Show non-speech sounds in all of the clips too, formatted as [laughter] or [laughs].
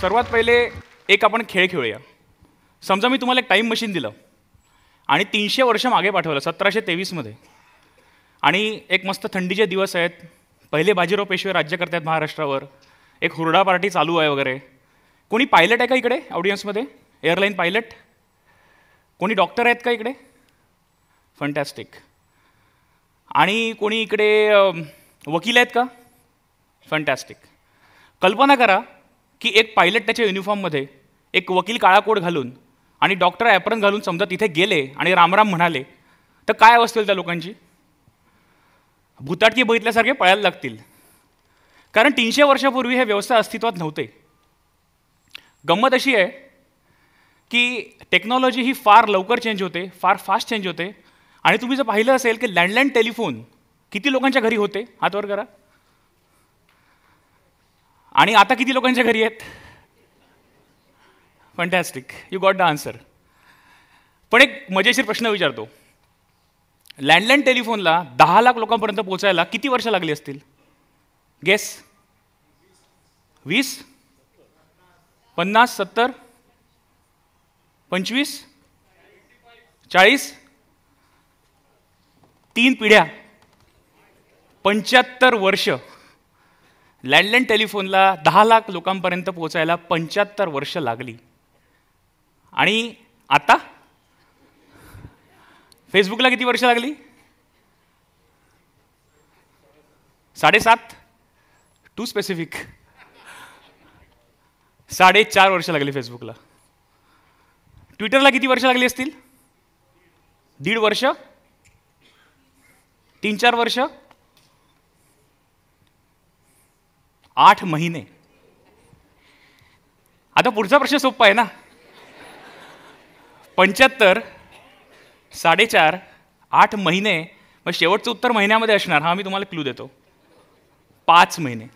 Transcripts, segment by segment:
सर्वात पहिले एक आपण खेळ खेळूया समजा मी तुम्हाला एक टाईम मशीन दिलं आणि तीनशे वर्ष मागे पाठवलं सतराशे तेवीसमध्ये आणि एक मस्त थंडीचे दिवस आहेत पहिले बाजीराव पेशवे राज्य आहेत महाराष्ट्रावर एक हुरडा पार्टी चालू आहे वगैरे कोणी पायलट आहे का इकडे ऑडियन्समध्ये एअरलाईन पायलट कोणी डॉक्टर आहेत का इकडे फंटॅस्टिक आणि कोणी इकडे वकील आहेत का फंटॅस्टिक कल्पना करा की एक पायलट त्याच्या युनिफॉर्ममध्ये एक वकील काळा कोट घालून आणि डॉक्टर ॲपरन घालून समजा तिथे गेले आणि रामराम म्हणाले तर काय अवस्थेल त्या लोकांची भूताटकी बघितल्यासारखे पळायला लागतील कारण तीनशे वर्षापूर्वी हे व्यवसाय अस्तित्वात नव्हते गंमत अशी आहे की टेक्नॉलॉजी ही फार लवकर चेंज होते फार फास्ट चेंज होते आणि तुम्ही जर पाहिलं असेल की लँडलाईन टेलिफोन किती लोकांच्या घरी होते हातवर करा आणि आता किती लोकांच्या घरी आहेत fantastic you got the answer पण एक मजेशीर प्रश्न विचारतो लँडलाईन टेलिफोनला दहा लाख लोकांपर्यंत पोचायला किती वर्ष लागली असतील गेस वीस पन्नास सत्तर पंचवीस चाळीस तीन पिढ्या पंच्याहत्तर वर्ष लँडलाईन टेलिफोनला दहा लाख लोकांपर्यंत पोहोचायला पंच्याहत्तर वर्ष लागली आणि आता फेसबुकला किती वर्ष लागली साडेसात टू स्पेसिफिक साडेचार वर्ष लागली फेसबुकला ट्विटरला किती वर्ष लागली असतील दीड वर्ष तीन चार वर्ष आठ महिने आता पुढचा प्रश्न सोपा आहे ना पंच्याहत्तर साडेचार आठ महिने मग शेवटचं उत्तर महिन्यामध्ये असणार हा मी तुम्हाला क्लू देतो पाच महिने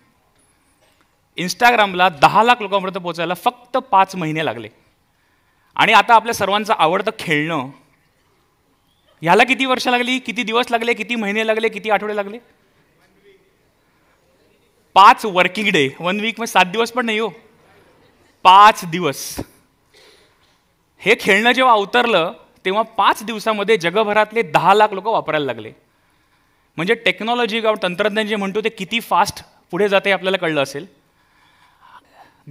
इंस्टाग्रामला दहा लाख लोकांपर्यंत पोचायला फक्त पाच महिने लागले आणि आता आपल्या सर्वांचं आवडतं खेळणं ह्याला किती वर्ष लागली किती दिवस लागले किती महिने लागले किती आठवडे लागले पाच वर्किंग डे वन वीक म्हणजे सात दिवस पण नाही हो पाच दिवस हे खेळणं जेव्हा अवतरलं तेव्हा पाच दिवसामध्ये जगभरातले दहा लाख लोक वापरायला लागले म्हणजे टेक्नॉलॉजी किंवा तंत्रज्ञान जे म्हणतो ते किती फास्ट पुढे जाते आपल्याला कळलं असेल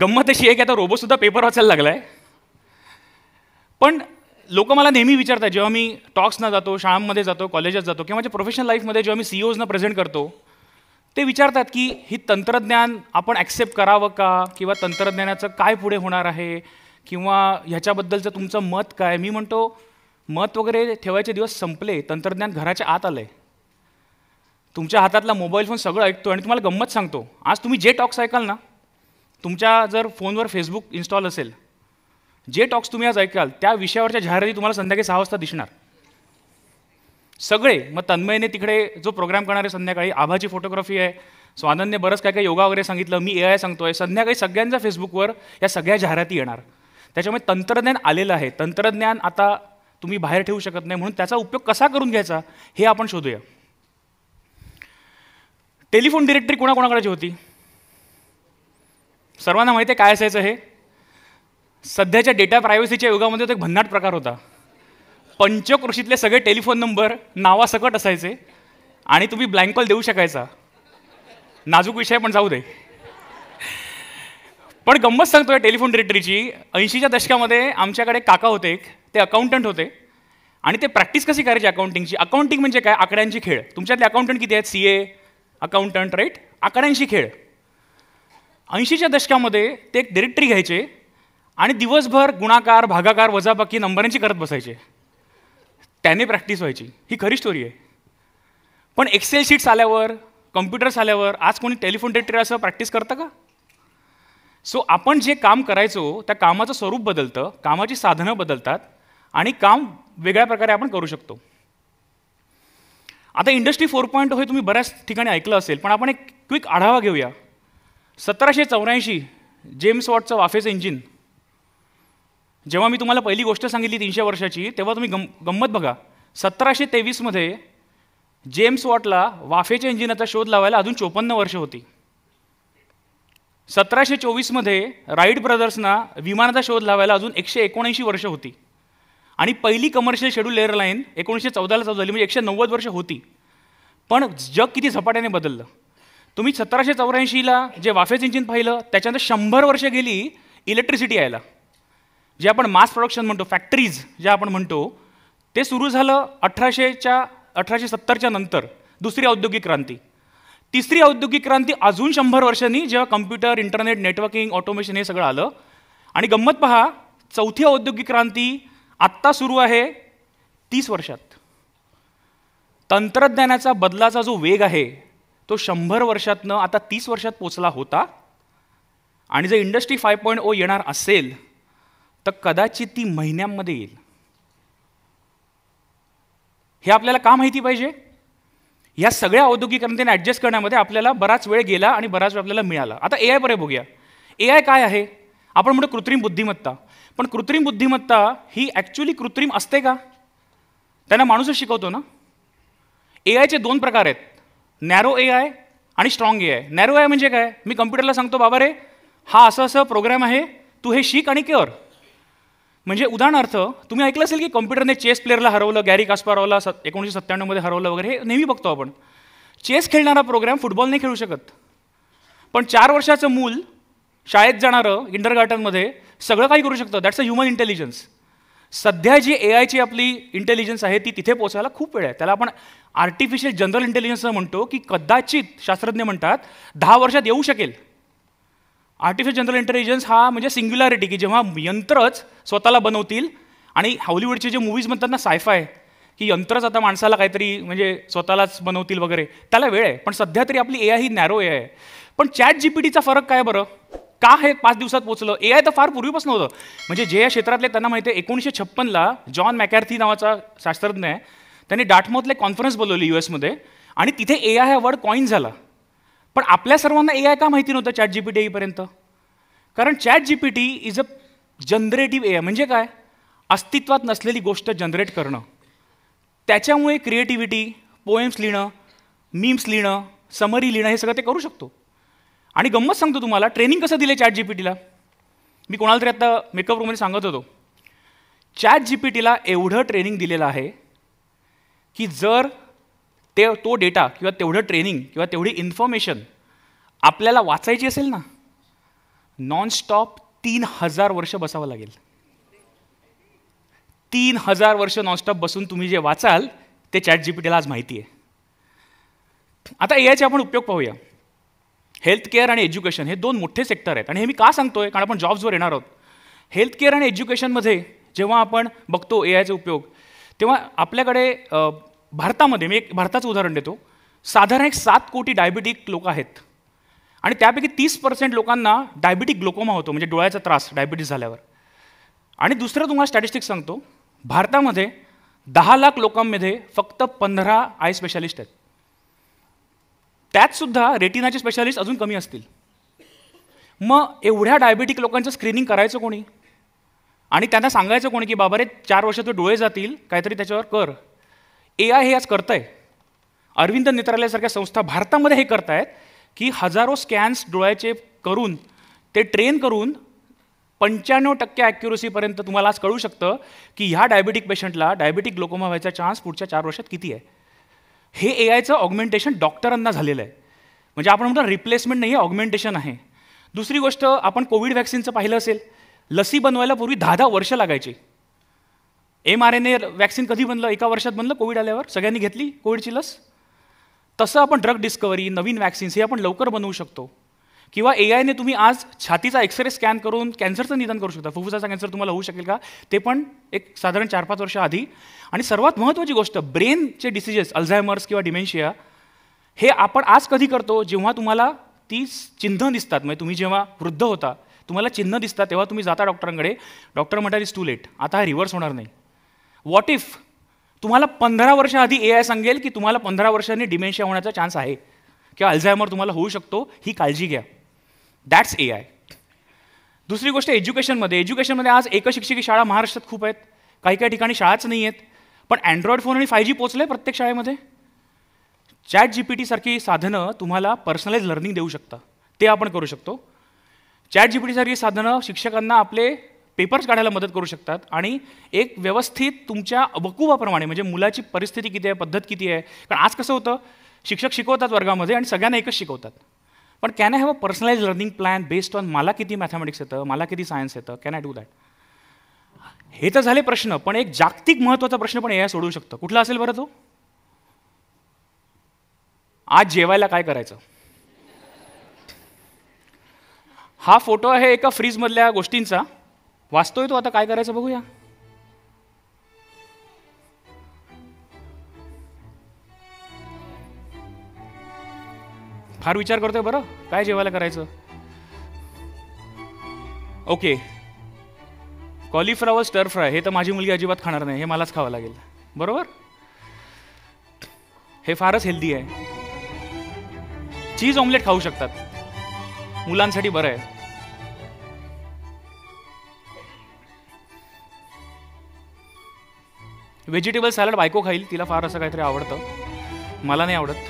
गंमत अशी आहे की आता रोबोसुद्धा पेपर वाचायला लागला आहे पण लोक मला नेहमी विचारतात जेव्हा मी टॉक्सना जातो शाळांमध्ये जातो कॉलेजात जातो किंवा माझ्या प्रोफेशनल लाईफमध्ये जेव्हा मी सीईओजना e प्रेझेंट करतो ते विचारतात की ही तंत्रज्ञान आपण ॲक्सेप्ट करावं का किंवा तंत्रज्ञानाचं काय पुढे होणार आहे किंवा ह्याच्याबद्दलचं तुमचं मत काय मी म्हणतो मत वगैरे ठेवायचे दिवस संपले तंत्रज्ञान घराच्या आत आलं आहे तुमच्या हातातला मोबाईल फोन सगळं ऐकतो आणि तुम्हाला गंमत सांगतो आज तुम्ही जे टॉक्स ऐकाल ना तुमच्या जर फोनवर फेसबुक इन्स्टॉल असेल जे टॉक्स तुम्ही आज ऐकाल त्या विषयावरच्या जाहिराती तुम्हाला संध्याकाळी सहा वाजता दिसणार सगळे मग तन्मयने तिकडे जो प्रोग्राम आहे संध्याकाळी आभाची फोटोग्राफी आहे स्वानंदने बरंच काय काय योगा वगैरे सांगितलं मी ए आय सांगतो आहे संध्याकाळी सगळ्यांचा फेसबुकवर या सगळ्या जाहिराती येणार त्याच्यामुळे तंत्रज्ञान आलेलं आहे तंत्रज्ञान आता तुम्ही बाहेर ठेवू शकत नाही म्हणून त्याचा उपयोग कसा करून घ्यायचा हे आपण शोधूया टेलिफोन डिरेक्टरी कोणाकोणाकडची होती सर्वांना माहिती आहे काय असायचं हे सध्याच्या डेटा प्रायव्हसीच्या युगामध्ये तो एक भन्नाट प्रकार होता पंचकृषीतले सगळे टेलिफोन नंबर नावासकट असायचे आणि तुम्ही ब्लँक कॉल देऊ शकायचा नाजूक विषय पण जाऊ दे पण गंमत सांगतो या टेलिफोन डिरेक्टरीची ऐंशीच्या दशकामध्ये आमच्याकडे काका होते एक ते अकाउंटंट होते आणि ते प्रॅक्टिस कशी करायची अकाउंटिंगची अकाउंटिंग म्हणजे काय आकड्यांची खेळ तुमच्यातले अकाउंटंट किती आहेत सी ए अकाउंटंट राईट आकड्यांशी खेळ ऐंशीच्या दशकामध्ये ते एक डिरेक्टरी घ्यायचे आणि दिवसभर गुणाकार भागाकार वजाबाकी नंबरांची करत बसायचे त्याने प्रॅक्टिस व्हायची ही खरी स्टोरी आहे पण एक्सेल शीट्स आल्यावर कम्प्युटर्स आल्यावर आज कोणी टेलिफोन डेटर असं प्रॅक्टिस करतं का सो आपण जे काम करायचो त्या कामाचं स्वरूप बदलतं कामाची साधनं बदलतात आणि काम वेगळ्या प्रकारे आपण करू शकतो आता इंडस्ट्री फोर पॉईंट हे तुम्ही बऱ्याच ठिकाणी ऐकलं असेल पण आपण एक क्विक आढावा घेऊया सतराशे चौऱ्याऐंशी जेम्स वॉटचं वाफेचं इंजिन जेव्हा मी तुम्हाला पहिली गोष्ट सांगितली तीनशे वर्षाची तेव्हा तुम्ही गम गंमत बघा सतराशे तेवीसमध्ये जेम्स वॉटला वाफेच्या इंजिनाचा शोध लावायला अजून चोपन्न वर्ष होती सतराशे चोवीसमध्ये राईट ब्रदर्सना विमानाचा शोध लावायला अजून एकशे एकोणऐंशी वर्ष होती आणि पहिली कमर्शियल शेड्यूल एअरलाईन एकोणीसशे चौदाला चालू झाली म्हणजे एकशे नव्वद वर्ष होती पण जग किती झपाट्याने बदललं तुम्ही सतराशे चौऱ्याऐंशीला जे वाफेचं इंजिन पाहिलं त्याच्यानंतर शंभर वर्ष गेली इलेक्ट्रिसिटी यायला जे आपण मास प्रोडक्शन म्हणतो फॅक्टरीज जे आपण म्हणतो ते सुरू झालं अठराशेच्या अठराशे सत्तरच्या नंतर दुसरी औद्योगिक क्रांती तिसरी औद्योगिक क्रांती अजून शंभर वर्षांनी जेव्हा कम्प्युटर इंटरनेट नेटवर्किंग ऑटोमेशन हे सगळं आलं आणि गंमत पहा चौथी औद्योगिक क्रांती आत्ता सुरू आहे तीस वर्षात तंत्रज्ञानाचा बदलाचा जो वेग आहे तो शंभर वर्षातनं आता तीस वर्षात पोचला होता आणि जर इंडस्ट्री फाय पॉईंट ओ येणार असेल तर कदाचित ती महिन्यांमध्ये येईल हे आपल्याला का माहिती पाहिजे या सगळ्या औद्योगिकरणतेने ॲडजस्ट करण्यामध्ये आपल्याला बराच वेळ गेला आणि बराच वेळ आपल्याला मिळाला आता ए आयपर्यंत बघूया ए आय काय आहे आपण म्हणतो कृत्रिम बुद्धिमत्ता पण कृत्रिम बुद्धिमत्ता ही ॲक्च्युली कृत्रिम असते का त्यांना माणूसच शिकवतो ना ए आयचे दोन प्रकार आहेत नॅरो ए आय आणि strong A I narrow I म्हणजे काय मी कम्प्युटरला सांगतो बाबा रे हा असं असं प्रोग्राम आहे तू हे शिक आणि केअर म्हणजे उदाहरणार्थ तुम्ही ऐकलं असेल की कॉम्प्युटरने चेस प्लेअरला हरवलं गॅरी कास्पारावला स एकोणीसशे सत्त्याण्णवमध्ये हरवलं वगैरे हे नेहमी बघतो आपण चेस खेळणारा प्रोग्राम फुटबॉल नाही खेळू शकत पण चार वर्षाचं मूल शाळेत जाणारं इंडर गार्डनमध्ये सगळं काही करू शकतं दॅट्स अ ह्युमन इंटेलिजन्स सध्या जी ए आयची आपली इंटेलिजन्स आहे ती तिथे पोचायला खूप वेळ आहे त्याला आपण आर्टिफिशियल जनरल इंटेलिजन्स म्हणतो की कदाचित शास्त्रज्ञ म्हणतात दहा वर्षात येऊ शकेल आर्टिफिशियल जनरल इंटेलिजन्स हा म्हणजे सिंग्युलॅरिटी की जेव्हा यंत्रच स्वतःला बनवतील आणि हॉलिवूडचे जे मूवीज म्हणतात ना सायफाय की यंत्रच आता माणसाला काहीतरी म्हणजे स्वतःलाच बनवतील वगैरे त्याला वेळ आहे पण सध्या तरी आपली ए आय ही नॅरो ए आहे पण चॅट जी पी टीचा फरक काय बरं का हे पाच दिवसात पोचलं ए आय तर फार पूर्वीपासून होतं म्हणजे जे या क्षेत्रातले त्यांना माहिती आहे एकोणीसशे छप्पनला जॉन मॅकॅर्थी नावाचा शास्त्रज्ञ आहे त्यांनी डाटमोथला एक कॉन्फरन्स बोलवली यू एसमध्ये आणि तिथे ए आय हा वर्ड कॉईन झाला पण आपल्या सर्वांना ए आय का माहिती नव्हतं चॅट जी पी टी येईपर्यंत कारण chat G P T is a generative A I म्हणजे काय अस्तित्वात नसलेली गोष्ट जनरेट करणं त्याच्यामुळे क्रिएटिव्हिटी पोएम्स लिहिणं मीम्स लिहिणं समरी लिहिणं हे सगळं ते करू शकतो आणि गंमत सांगतो तुम्हाला ट्रेनिंग कसं दिलं चॅट जी पी टीला मी कोणाला तरी आता मेकअप रूममध्ये सांगत होतो चॅट जी पी टीला एवढं ट्रेनिंग दिलेलं आहे की जर ते तो डेटा किंवा तेवढं ट्रेनिंग किंवा तेवढी इन्फॉर्मेशन आपल्याला वाचायची असेल ना नॉनस्टॉप तीन हजार वर्ष बसावं लागेल तीन हजार वर्ष नॉनस्टॉप बसून तुम्ही जे वाचाल ते चॅट जी पी टीला आज माहिती आहे आता आयचे आपण उपयोग पाहूया हेल्थ केअर आणि एज्युकेशन हे दोन मोठे सेक्टर आहेत आणि हे मी का सांगतोय कारण आपण जॉब्सवर येणार आहोत हेल्थ केअर आणि एज्युकेशनमध्ये जेव्हा आपण बघतो ए आयचा उपयोग तेव्हा आपल्याकडे भारतामध्ये मी एक भारताचं उदाहरण देतो साधारण एक सात कोटी डायबिटिक लोक आहेत आणि त्यापैकी तीस पर्सेंट लोकांना डायबिटिक ग्लोकोमा होतो म्हणजे डोळ्याचा त्रास डायबिटीस झाल्यावर आणि दुसरं तुम्हाला स्टॅटिस्टिक सांगतो भारतामध्ये दहा लाख लोकांमध्ये फक्त पंधरा आय स्पेशालिस्ट आहेत त्यातसुद्धा रेटिनाचे स्पेशालिस्ट अजून कमी असतील मग एवढ्या डायबेटिक लोकांचं स्क्रीनिंग करायचं कोणी आणि त्यांना सांगायचं कोणी की बाबा रे चार वर्षात डोळे जातील काहीतरी त्याच्यावर कर ए आय हे आज करतं आहे अरविंद नेत्रालयासारख्या संस्था भारतामध्ये हे करत आहेत की हजारो स्कॅन्स डोळ्याचे करून ते ट्रेन करून पंच्याण्णव टक्के ॲक्युरसीपर्यंत तुम्हाला आज कळू शकतं की ह्या डायबेटिक पेशंटला डायबेटिक ग्लोकोमा व्हायचा चान्स पुढच्या चार वर्षात किती आहे हे ए आयचं ऑगमेंटेशन डॉक्टरांना झालेलं आहे म्हणजे आपण म्हणतो रिप्लेसमेंट नाही आहे ऑगमेंटेशन आहे दुसरी गोष्ट आपण कोविड व्हॅक्सिनचं पाहिलं असेल लसी बनवायला पूर्वी दहा दहा वर्ष लागायची M R N A vaccine कधी बनलं एका वर्षात बनलं कोविड आल्यावर सगळ्यांनी घेतली कोविडची लस तसं आपण ड्रग डिस्कवरी नवीन वॅक्सिन्स हे आपण लवकर बनवू शकतो किंवा ए आयने तुम्ही आज छातीचा एक्सरे स्कॅन करून कॅन्सरचं निदान करू शकता फुफ्फुसाचा कॅन्सर तुम्हाला होऊ शकेल का ते पण एक साधारण चार पाच वर्ष आधी आणि सर्वात महत्त्वाची गोष्ट ब्रेनचे डिसिजेस अल्झायमर्स किंवा डिमेन्शिया हे आपण आज कधी करतो जेव्हा तुम्हाला ती चिन्ह दिसतात म्हणजे तुम्ही जेव्हा वृद्ध होता तुम्हाला चिन्ह दिसतात तेव्हा तुम्ही जाता डॉक्टरांकडे डॉक्टर म्हणाले इज टू लेट आता हा रिव्हर्स होणार नाही वॉट इफ तुम्हाला पंधरा वर्ष आधी ए आय सांगेल की तुम्हाला पंधरा वर्षांनी डिमेन्शिया होण्याचा चान्स आहे किंवा अल्झायमर तुम्हाला होऊ शकतो ही काळजी घ्या दॅट्स ए आय दुसरी गोष्ट एज्युकेशनमध्ये एज्युकेशनमध्ये आज एकशिक्षकी शाळा महाराष्ट्रात खूप आहेत काही काही ठिकाणी शाळाच नाही आहेत पण अँड्रॉइड फोन आणि फाय जी पोचलं आहे प्रत्येक शाळेमध्ये चॅट जी पी टीसारखी साधनं तुम्हाला पर्सनलाइज लर्निंग देऊ शकता ते आपण करू शकतो चॅट जी पी टीसारखी साधनं शिक्षकांना आपले पेपर्स काढायला मदत करू शकतात आणि एक व्यवस्थित तुमच्या वकुबाप्रमाणे म्हणजे मुलाची परिस्थिती किती आहे पद्धत किती आहे कारण आज कसं होतं शिक्षक शिकवतात वर्गामध्ये आणि सगळ्यांना एकच शिकवतात पण can I have a personalise learning plan based on मला किती मॅथमॅटिक्स येतं मला किती सायन्स येतं कॅन आय डू दॅट हे तर झाले प्रश्न पण एक जागतिक महत्त्वाचा प्रश्न पण ए सोडवू शकतं कुठला असेल बरं तो आज जेवायला काय करायचं हा फोटो आहे एका फ्रीजमधल्या गोष्टींचा वाचतोय तो आता काय करायचं बघूया फार विचार करतोय बरं काय जेवायला करायचं ओके कॉलीफ्लावर स्टर फ्राय हे तर माझी मुलगी अजिबात खाणार नाही हे मलाच खावं लागेल बरोबर हे फारच हेल्दी आहे चीज ऑमलेट खाऊ शकतात मुलांसाठी बरं आहे व्हेजिटेबल सॅलड बायको खाईल तिला फार असं काहीतरी आवडतं मला नाही आवडत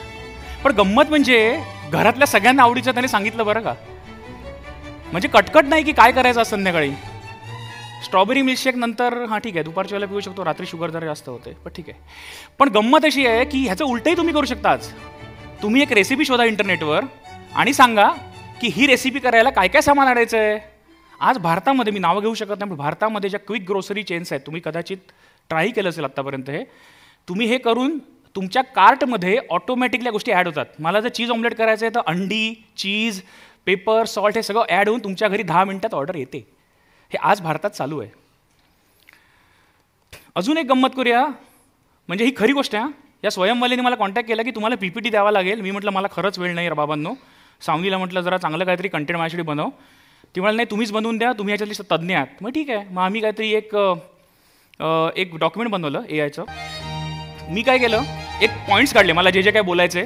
पण गंमत म्हणजे घरातल्या सगळ्यांना आवडीचं त्याने सांगितलं बरं का म्हणजे कटकट नाही की काय करायचं आज संध्याकाळी स्ट्रॉबेरी मिल्कशेक नंतर हां ठीक आहे दुपारच्या वेळेला पिऊ शकतो रात्री शुगर जरा जास्त होते पण ठीक आहे पण गंमत अशी आहे की ह्याचं उलटही तुम्ही करू शकता आज तुम्ही एक रेसिपी शोधा इंटरनेटवर आणि सांगा की ही रेसिपी करायला काय काय सामान आणायचं आहे आज भारतामध्ये मी नावं घेऊ शकत नाही पण भारतामध्ये ज्या क्विक ग्रोसरी चेन्स आहेत तुम्ही कदाचित ट्राई केलं असेल आत्तापर्यंत हे तुम्ही हे करून तुमच्या कार्टमध्ये ऑटोमॅटिकल्या गोष्टी ॲड होतात मला जर चीज ऑमलेट करायचं आहे तर अंडी चीज पेपर सॉल्ट हे सगळं ॲड होऊन तुमच्या घरी दहा मिनटात ऑर्डर येते हे आज भारतात चालू आहे अजून एक गंमत करूया म्हणजे ही खरी गोष्ट आहे या स्वयंवालीने मला कॉन्टॅक्ट केला की तुम्हाला पीपीटी द्यावा लागेल मी म्हटलं मला खरंच वेळ नाही बाबांनो सांगलीला म्हटलं जरा चांगलं काहीतरी कंटेंट माझ्यासाठी बनव ती म्हणाल नाही तुम्हीच बनवून द्या तुम्ही याच्यातली तज्ज्ञ आहात मग ठीक आहे मग आम्ही काहीतरी एक एक डॉक्युमेंट बनवलं ए आयचं मी काय केलं एक पॉईंट्स काढले मला जे जे काय बोलायचे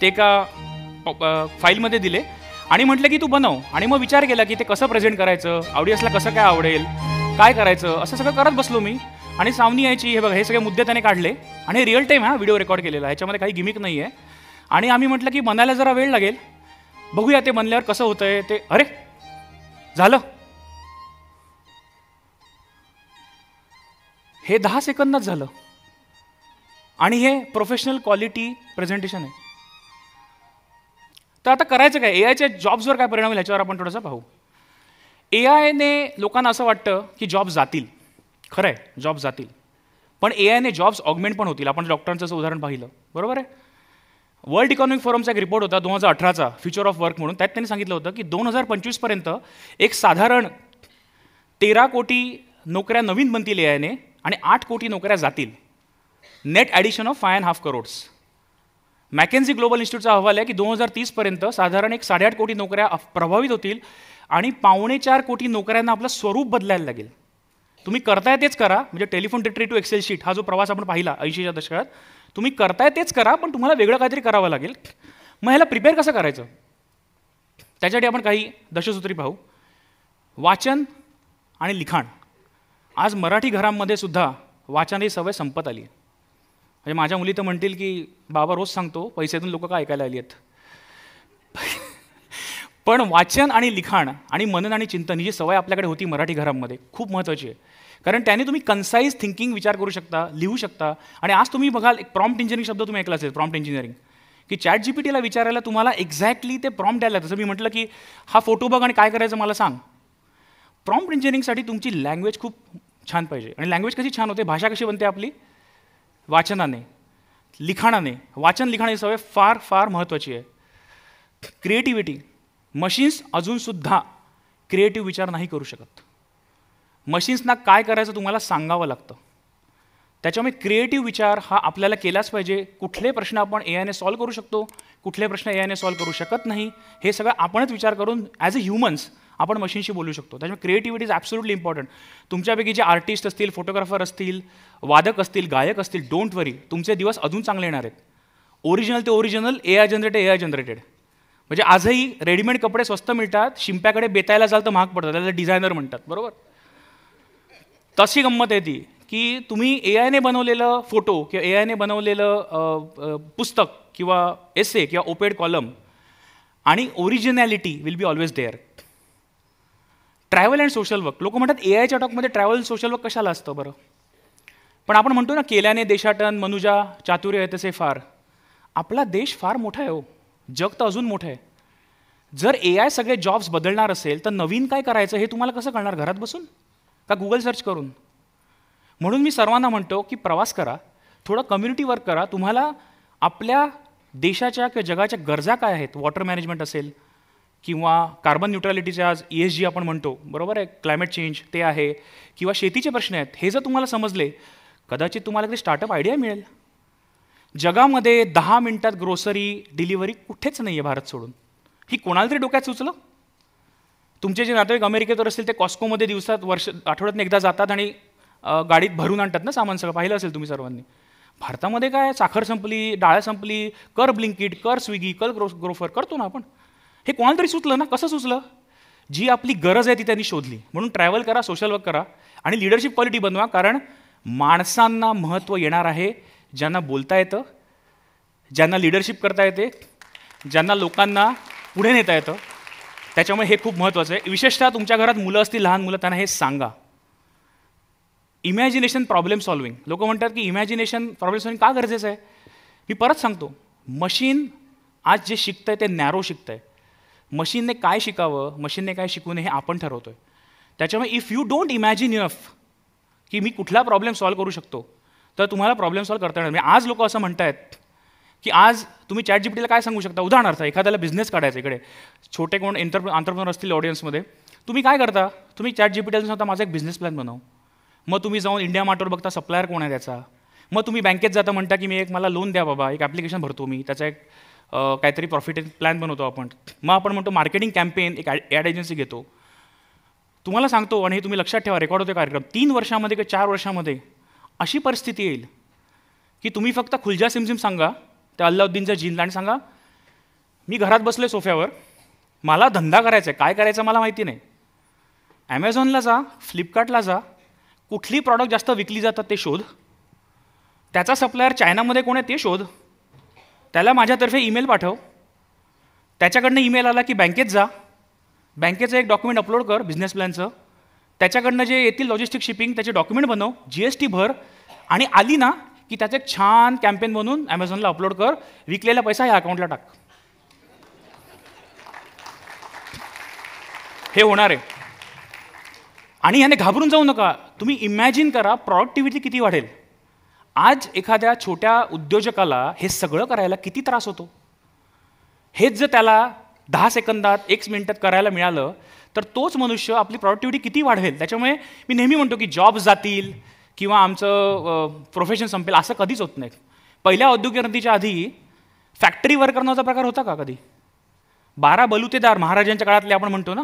ते का फाईलमध्ये दिले आणि म्हटलं की तू बनव आणि मग विचार केला की ते कसं प्रेझेंट करायचं ऑडियन्सला कसं काय आवडेल काय करायचं असं सगळं करत बसलो मी आणि सावनी यायची हे बघा हे सगळे मुद्दे त्याने काढले आणि रिअल टाईम हा व्हिडिओ रेकॉर्ड केलेला ह्याच्यामध्ये काही गिमिक नाही आहे आणि आम्ही म्हटलं की बनायला जरा वेळ लागेल बघूया ते बनल्यावर कसं होतं आहे ते अरे झालं हे दहा सेकंदात झालं आणि हे प्रोफेशनल क्वालिटी प्रेझेंटेशन आहे तर आता करायचं काय ए आयच्या जॉब्सवर काय परिणाम होईल ह्याच्यावर आपण थोडंसं पाहू ए आयने लोकांना असं वाटतं की जॉब जातील खरं आहे जॉब जातील पण ए आयने जॉब्स ऑगमेंट पण होतील आपण डॉक्टरांचं उदाहरण पाहिलं बरोबर आहे वर्ल्ड इकॉनॉमिक फोरमचा एक रिपोर्ट होता दोन हजार अठराचा फ्युचर ऑफ वर्क म्हणून त्यात त्यांनी सांगितलं होतं की दोन हजार पंचवीसपर्यंत एक साधारण तेरा कोटी नोकऱ्या नवीन बनतील ए आयने आणि आठ कोटी नोकऱ्या जातील net addition of five and half crores McKinsey Global इन्स्टिट्यूटचा अहवाल आहे की दोन हजार तीसपर्यंत साधारण एक साडेआठ कोटी नोकऱ्या प्रभावित होतील आणि पावणे चार कोटी नोकऱ्यांना आपलं स्वरूप बदलायला लागेल तुम्ही करताय तेच करा म्हणजे टेलिफोन डिट्री टू एक्सेल शीट हा जो प्रवास आपण पाहिला ऐंशीच्या दशकात तुम्ही करताय तेच करा पण तुम्हाला वेगळं काहीतरी करावं लागेल मग ह्याला प्रिपेअर कसं करायचं त्याच्यासाठी आपण काही दशसूत्री पाहू वाचन आणि लिखाण आज मराठी घरांमध्ये सुद्धा वाचन ही सवय संपत आली म्हणजे माझ्या मुली तर म्हणतील की बाबा रोज सांगतो पैसेतून लोक काय ऐकायला आली आहेत [laughs] पण वाचन आणि लिखाण आणि मनन आणि चिंतन ही जी सवय आपल्याकडे होती मराठी घरांमध्ये खूप महत्त्वाची आहे कारण त्याने तुम्ही कन्साईज थिंकिंग विचार करू शकता लिहू शकता आणि आज तुम्ही बघाल एक प्रॉम्प्ट इंजिनिअरिंग शब्द तुम्ही ऐकला असेल प्रॉम्प्ट इंजिनिअरिंग की चॅट जी पी टीला विचारायला तुम्हाला एक्झॅक्टली ते प्रॉम्प्ट द्यायला जसं मी म्हटलं की हा फोटो बघ आणि काय करायचं मला सांग प्रॉम्प्ट इंजिनिअरिंगसाठी तुमची लँग्वेज खूप छान पाहिजे आणि लँग्वेज कशी छान होते भाषा कशी बनते आपली वाचनाने लिखाणाने वाचन लिखाणाची सवय फार फार महत्त्वाची आहे क्रिएटिव्हिटी मशीन्स अजूनसुद्धा क्रिएटिव्ह विचार नाही करू शकत मशीन्सना काय करायचं तुम्हाला सांगावं लागतं त्याच्यामुळे क्रिएटिव्ह विचार हा आपल्याला केलाच पाहिजे कुठले प्रश्न आपण ए आयने सॉल्व्ह करू शकतो कुठले प्रश्न ए आयने सॉल्व्ह करू शकत नाही हे सगळं आपणच विचार करून ॲज अ ह्युमन्स आपण मशीनशी बोलू शकतो त्याच्यामुळे क्रिएटिव्हिटी इज ॲब्सोल्युटली इम्पॉर्टंट तुमच्यापैकी जे आर्टिस्ट असतील फोटोग्राफर असतील वादक असतील गायक असतील डोंट वरी तुमचे दिवस अजून चांगले येणार आहेत ओरिजिनल ते original A I generated A I generated म्हणजे आजही रेडीमेड कपडे स्वस्त मिळतात शिंप्याकडे बेतायला जाल तर महाग पडतात त्याला डिझायनर म्हणतात बरोबर तशी गंमत आहे ती की तुम्ही ए आयने बनवलेलं फोटो किंवा ए आयने बनवलेलं पुस्तक किंवा ए किंवा ओपेड कॉलम आणि originality will be always there travel and social work लोक म्हणतात ए आयच्या टॉकमध्ये ट्रॅव्हल सोशल वर्क कशाला असतं बरं पण आपण म्हणतो ना केल्याने देशाटन मनुजा चातुर्य आहे तसे फार आपला देश फार मोठा आहे हो जग तर अजून मोठं आहे जर ए आय सगळे जॉब्स बदलणार असेल तर नवीन काय करायचं हे तुम्हाला कसं कळणार घरात बसून का गुगल सर्च करून म्हणून मी सर्वांना म्हणतो की प्रवास करा थोडं कम्युनिटी वर्क करा तुम्हाला आपल्या देशाच्या किंवा जगाच्या गरजा काय आहेत वॉटर मॅनेजमेंट असेल किंवा कार्बन न्यूट्रॅलिटीचे आज ई एस जी आपण म्हणतो बरोबर आहे क्लायमेट चेंज ते आहे किंवा शेतीचे प्रश्न आहेत हे जर तुम्हाला समजले कदाचित तुम्हाला तरी स्टार्टअप आयडिया मिळेल जगामध्ये दहा मिनटात ग्रोसरी डिलिव्हरी कुठेच नाही आहे भारत सोडून ही कोणाला तरी डोक्यात सुचलं तुमचे जे नातेवाईक अमेरिकेतवर असतील ते कॉस्कोमध्ये दिवसात वर्ष आठवड्यात एकदा जातात आणि गाडीत भरून आणतात ना सामान सगळं पाहिलं असेल तुम्ही सर्वांनी भारतामध्ये काय साखर संपली डाळ संपली कर ब्लिंकिट कर स्विगी कर ग्रो ग्रोफर करतो ना आपण हे कोणाला तरी सुचलं ना कसं सुचलं जी आपली गरज आहे ती त्यांनी शोधली म्हणून ट्रॅव्हल करा सोशल वर्क करा आणि लिडरशिप क्वालिटी बनवा कारण माणसांना महत्त्व येणार आहे ज्यांना बोलता येतं ज्यांना लिडरशिप करता येते ज्यांना लोकांना पुढे नेता येतं त्याच्यामुळे हे खूप महत्त्वाचं आहे विशेषतः तुमच्या घरात मुलं असतील लहान मुलं त्यांना हे सांगा इमॅजिनेशन प्रॉब्लेम सॉल्विंग लोक म्हणतात की इमॅजिनेशन प्रॉब्लेम सॉल्विंग का गरजेचं आहे मी परत सांगतो मशीन आज जे शिकतं आहे ते नॅरो शिकतं आहे मशीनने काय शिकावं मशीनने काय शिकू नये हे आपण ठरवतो आहे त्याच्यामुळे if you don't imagine enough की मी कुठला प्रॉब्लेम सॉल्व्ह करू शकतो तर तुम्हाला प्रॉब्लेम सॉल्व्ह करता येणार म्हणजे आज लोक असं म्हणत आहेत की आज तुम्ही चॅट जीपीटीला काय सांगू शकता उदाहरणार्थ एखाद्याला बिझनेस काढायचा इकडे छोटे कोण एंटर आंतरप्रनर असतील ऑडियन्समध्ये तुम्ही काय करता तुम्ही चॅट जीपीटीला सांगता माझा एक बिझनेस प्लॅन बनव मग तुम्ही जाऊन इंडिया मार्टवर बघता सप्लायर कोण आहे त्याचा मग तुम्ही बँकेत जाता म्हणता की मी एक मला लोन द्या बाबा एक ॲप्लिकेशन भरतो मी त्याचा एक काहीतरी प्रॉफिट प्लॅन बनवतो आपण मग आपण म्हणतो मार्केटिंग कॅम्पेन एक ॲड एजन्सी घेतो तुम्हाला सांगतो आणि हे तुम्ही लक्षात ठेवा रेकॉर्ड होते कार्यक्रम तीन वर्षामध्ये किंवा चार वर्षामध्ये अशी परिस्थिती येईल की तुम्ही फक्त खुलजा सिमसिम सांगा त्या अल्लाउद्दीनचा जिनला आणि सांगा मी घरात बसले सोफ्यावर मला धंदा करायचा आहे काय करायचं मला माहिती नाही ॲमेझॉनला जा फ्लिपकार्टला जा कुठली प्रॉडक्ट जास्त विकली जातात ते शोध त्याचा सप्लायर चायनामध्ये कोण आहे ते शोध त्याला माझ्यातर्फे ईमेल पाठव त्याच्याकडनं ईमेल आला की बँकेत जा बँकेचं एक डॉक्युमेंट अपलोड कर बिझनेस प्लॅनचं त्याच्याकडनं जे येतील लॉजिस्टिक शिपिंग त्याचे डॉक्युमेंट बनव जी एस टी भर आणि आली ना की त्याचं एक छान कॅम्पेन बनवून ॲमेझॉनला अपलोड कर विकलेला पैसा ह्या अकाउंटला टाक हे होणार आहे आणि ह्याने घाबरून जाऊ नका तुम्ही इमॅजिन करा प्रॉडक्टिव्हिटी किती वाढेल आज एखाद्या छोट्या उद्योजकाला हे सगळं करायला किती त्रास होतो हेच जर त्याला दहा सेकंदात एक मिनिटात करायला मिळालं तर तोच मनुष्य आपली प्रॉडक्टिव्हिटी किती वाढवेल त्याच्यामुळे मी नेहमी म्हणतो की जॉब जातील किंवा आमचं प्रोफेशन संपेल असं कधीच होत नाही पहिल्या औद्योगिक नदीच्या आधी फॅक्टरी करण्याचा प्रकार होता का कधी बारा बलुतेदार महाराजांच्या काळातले आपण म्हणतो ना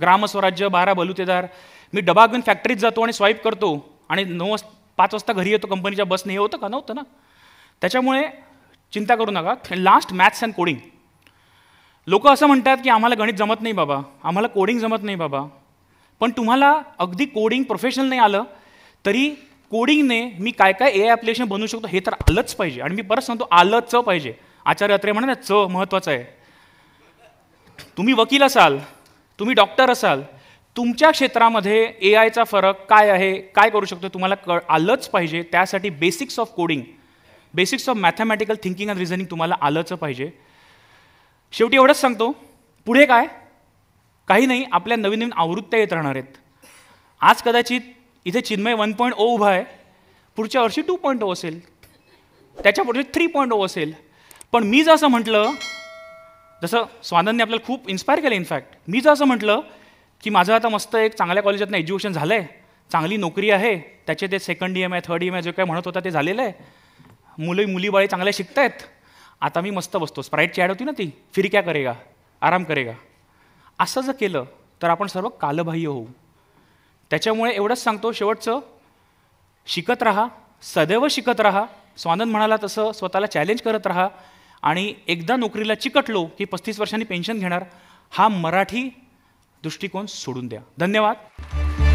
ग्रामस्वराज्य बारा बलुतेदार मी डबा घेऊन फॅक्टरीत जातो आणि स्वाईप करतो आणि नऊ पाच वाजता घरी येतो कंपनीच्या बसने हे होतं का नव्हतं ना त्याच्यामुळे चिंता करू नका लास्ट मॅथ्स अँड कोडिंग लोक असं म्हणतात की आम्हाला गणित जमत नाही बाबा आम्हाला कोडिंग जमत नाही बाबा पण तुम्हाला अगदी कोडिंग प्रोफेशनल नाही आलं तरी कोडिंगने मी काय काय ए ॲप्लिकेशन बनवू शकतो हे तर आलंच पाहिजे आणि मी परत सांगतो आलंच च पाहिजे आचार्य अत्रे म्हणा ना च महत्त्वाचं आहे तुम्ही वकील असाल तुम्ही डॉक्टर असाल तुमच्या क्षेत्रामध्ये ए आयचा फरक काय आहे काय करू शकतो तुम्हाला क आलंच पाहिजे त्यासाठी basics of coding basics of mathematical thinking and reasoning तुम्हाला आलंच पाहिजे शेवटी एवढंच सांगतो पुढे काय काही नाही आपल्या नवीन नवीन आवृत्त्या येत राहणार आहेत आज कदाचित इथे चिन्मय वन पॉईंट ओ उभा आहे पुढच्या वर्षी टू पॉईंट ओ असेल त्याच्या पुढे थ्री पॉईंट ओ असेल पण मी जसं म्हटलं जसं स्वानंदने आपल्याला खूप इन्स्पायर केलं इनफॅक्ट मी जसं म्हटलं की माझं आता मस्त एक चांगल्या कॉलेजातनं एज्युकेशन झालं आहे चांगली नोकरी आहे त्याचे ते सेकंड ई एम आहे थर्ड एम आहे जे काय म्हणत होता ते झालेलं आहे मुली मुलीबाळी चांगल्या शिकत आहेत आता मी मस्त बसतो स्प्राईटची ॲड होती ना ती फिर क्या करेगा आराम करेगा असं जर केलं तर आपण सर्व कालबाह्य होऊ त्याच्यामुळे एवढंच सांगतो शेवटचं शिकत राहा सदैव शिकत राहा स्वानंद म्हणाला तसं स्वतःला चॅलेंज करत राहा आणि एकदा नोकरीला चिकटलो की पस्तीस वर्षांनी पेन्शन घेणार हा मराठी दृष्टिकोन सोडून द्या धन्यवाद